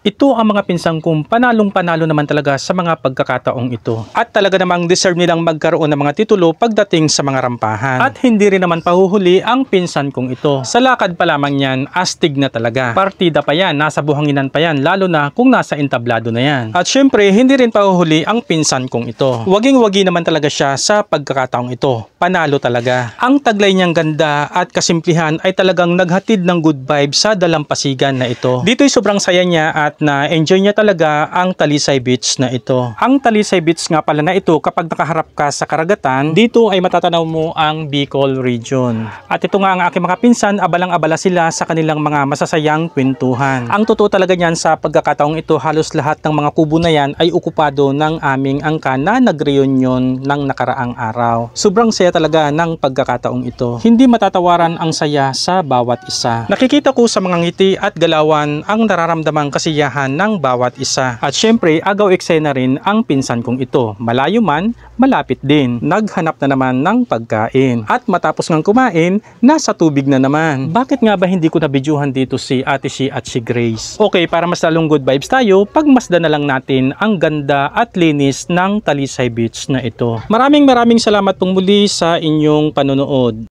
Ito ang mga pinsang kong panalong-panalo naman talaga sa mga pagkakataong ito. At talaga namang deserve nilang magkaroon ng mga titulo pagdating sa mga rampahan. At hindi rin naman pahuhuli ang pinsan kong ito. Sa lakad pa lamang yan, astig na talaga. Partida pa yan, nasa buhanginan pa yan, lalo na kung nasa entablado na yan. At syempre, hindi rin pahuhuli ang pinsan kong ito. Waging-wagi naman talaga siya sa pagkakataong ito. Panalo talaga. Ang taglay niyang ganda at kasimplihan ay talagang naghatid ng good vibe sa dalampasigan na ito. Dito'y sobrang saya niya at at na-enjoy niya talaga ang Talisay Beach na ito. Ang Talisay Beach nga pala na ito kapag nakaharap ka sa karagatan, dito ay matatanaw mo ang Bicol Region. At ito nga ang aking mga pinsan, abalang-abala sila sa kanilang mga masasayang kwentuhan. Ang totoo talaga niyan sa pagkakataong ito, halos lahat ng mga kubo na yan ay okupado ng aming angka na nagreunion ng nakaraang araw. Sobrang saya talaga ng pagkakataong ito. Hindi matatawaran ang saya sa bawat isa. Nakikita ko sa mga ngiti at galawan ang nararamdaman kasi kakayahan ng bawat isa. At syempre, agaw eksena rin ang pinsan kong ito. Malayo man, malapit din. Naghanap na naman ng pagkain. At matapos ng kumain, nasa tubig na naman. Bakit nga ba hindi ko nabidyuhan dito si Ate Shi at si Grace? Okay, para mas lalong good vibes tayo, pagmasda na lang natin ang ganda at linis ng Talisay Beach na ito. Maraming maraming salamat pong muli sa inyong panonood.